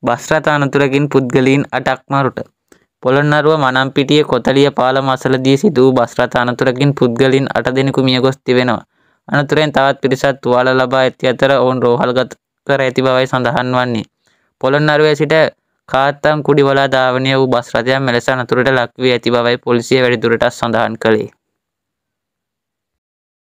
බස්රථ අනතුරකින් පුද්ගලීන් අටක් මරුට. පොළොන්නරුව මනම්පිටිය කොතලිය පාලම අසලදී සිදූ බස්රථ අනතුරකින් පුද්ගලින් අට දෙනෙකු මියගොස් තිබෙනවා. අනතුරෙන් තවත් පිරිසත් තුවාල ලබා ඇති අතර ඔවුන් රෝහල්ගත කර ඇති බවයි සඳහන් වන්නේ. පොළොන්නරුවේ සිට කාත්තම් කුඩි වලා ධාවනය වූ බස් රථයක් මෙලෙස අනතුරට ලක්වී ඇති බවයි පොලිසිය වැඩිදුරටත් සඳහන් කළේ.